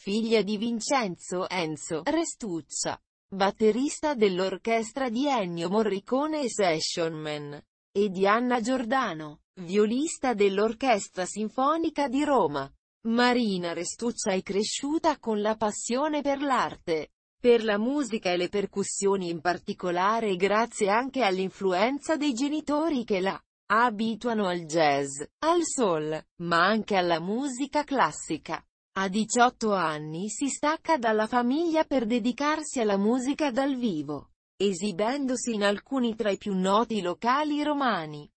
figlia di Vincenzo Enzo Restuccia, batterista dell'orchestra di Ennio Morricone e Sessionman, e di Anna Giordano, violista dell'Orchestra Sinfonica di Roma. Marina Restuccia è cresciuta con la passione per l'arte, per la musica e le percussioni in particolare grazie anche all'influenza dei genitori che la abituano al jazz, al soul, ma anche alla musica classica. A 18 anni si stacca dalla famiglia per dedicarsi alla musica dal vivo, esibendosi in alcuni tra i più noti locali romani.